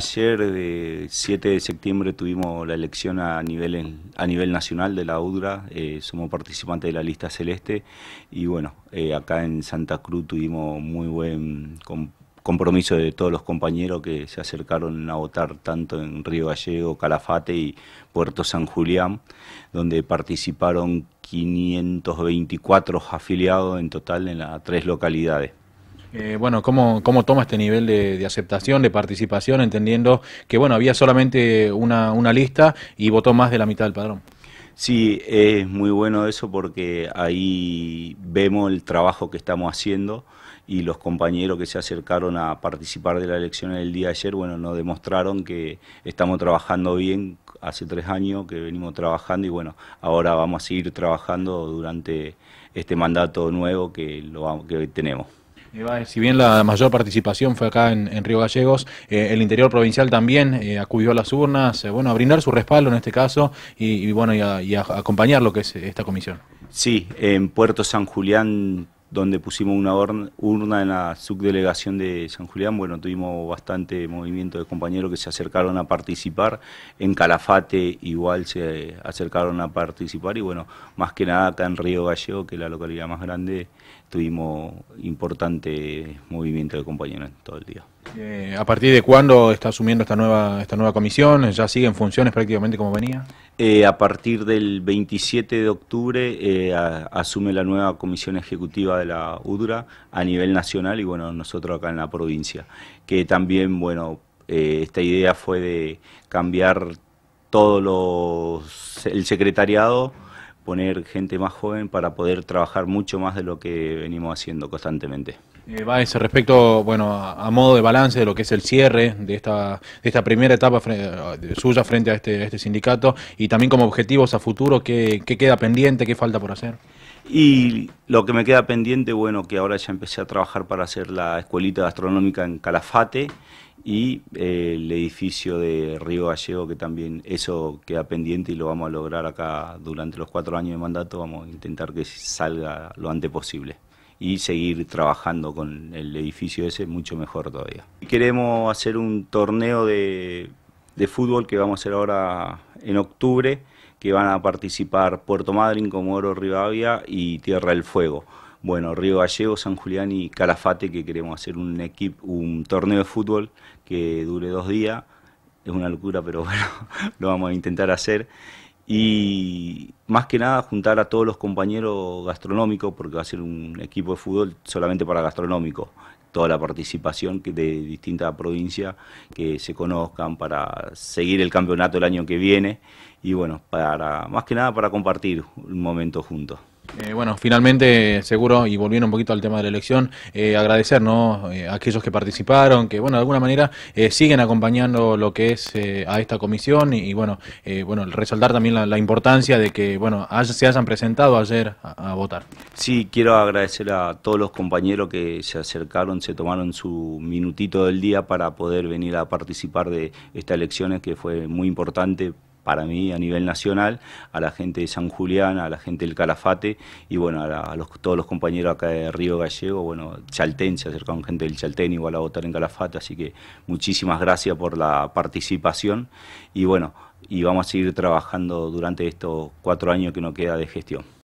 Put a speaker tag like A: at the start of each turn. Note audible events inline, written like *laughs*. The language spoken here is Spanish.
A: Ayer, de eh, 7 de septiembre, tuvimos la elección a nivel, a nivel nacional de la UDRA. Eh, somos participantes de la lista celeste y bueno, eh, acá en Santa Cruz tuvimos muy buen compromiso de todos los compañeros que se acercaron a votar tanto en Río Gallego, Calafate y Puerto San Julián, donde participaron 524 afiliados en total en las tres localidades. Eh, bueno, ¿cómo, toma este nivel de, aceptación, de participación,
B: entendiendo que bueno había solamente una, lista y votó más de la mitad del padrón?
A: Sí, es muy bueno eso porque ahí vemos el trabajo que estamos haciendo y los compañeros que se acercaron a participar de la elección el día de ayer, bueno, nos demostraron que estamos trabajando bien hace tres años que venimos trabajando y bueno, ahora vamos a seguir trabajando durante este mandato nuevo que, lo, que tenemos si bien la mayor participación fue acá en, Río Gallegos, eh, el interior
B: provincial también eh, acudió a las urnas, eh, bueno, a brindar su respaldo en este caso y, bueno, y a
A: acompañar lo
B: que es esta comisión.
A: Sí, en Puerto San Julián donde pusimos una urna en la subdelegación de San Julián. Bueno, tuvimos bastante movimiento de compañeros que se acercaron a participar. En Calafate igual se acercaron a participar. Y bueno, más que nada acá en Río Gallego, que es la localidad más grande, tuvimos importante movimiento de compañeros todo el día. Eh, ¿A
B: partir de cuándo está asumiendo esta nueva, esta nueva comisión? ¿Ya sigue en funciones prácticamente como venía?
A: Eh, a partir del 27 de octubre eh, asume la nueva comisión ejecutiva de la UDRA a nivel nacional y bueno, nosotros acá en la provincia, que también, bueno, esta idea fue de cambiar todo los, el secretariado, poner gente más joven para poder trabajar mucho más de lo que venimos haciendo constantemente.
B: Eh, va ese respecto, bueno, a, modo de balance de lo que es el cierre de esta, de esta primera etapa suya frente este, a este, sindicato y también como objetivos a futuro,
A: ¿qué, queda pendiente,
B: qué falta por hacer?
A: Y lo que me queda pendiente, bueno, que ahora ya empecé a trabajar para hacer la escuelita gastronómica en Calafate y eh, el edificio de Río Gallego, que también eso queda pendiente y lo vamos a lograr acá durante los cuatro años de mandato, vamos a intentar que salga lo antes posible y seguir trabajando con el edificio ese mucho mejor todavía. Queremos hacer un torneo de, de fútbol que vamos a hacer ahora en octubre, que van a participar Puerto Madryn, Comodoro Rivadavia y Tierra del Fuego. Bueno, Río Gallego, San Julián y Calafate, que queremos hacer un, equipo, un torneo de fútbol que dure dos días. Es una locura, pero *laughs* bueno, lo vamos a intentar hacer y más que nada juntar a todos los compañeros gastronómicos, porque va a ser un equipo de fútbol solamente para gastronómicos, toda la participación de distintas provincias que se conozcan para seguir el campeonato el año que viene y bueno, para, más que nada para compartir un momento juntos.
B: Eh, bueno, finalmente, seguro, y volviendo un poquito al tema de la elección, eh, agradecer eh, a aquellos que participaron, que bueno, de alguna manera siguen acompañando lo que es a esta comisión y, bueno, bueno, resaltar también la, importancia de que bueno, se hayan presentado ayer
A: a, votar. Sí, quiero agradecer a todos los compañeros que se acercaron, se tomaron su minutito del día para poder venir a participar de estas elecciones que fue muy importante para mí a nivel nacional, a la gente de San Julián, a la gente del Calafate y bueno, a, todos los compañeros acá de Río Gallego, bueno, Chaltén, se acercaron gente del Chaltén igual a votar en Calafate, así que muchísimas gracias por la participación y bueno, y vamos a seguir trabajando durante estos cuatro años que nos queda de gestión.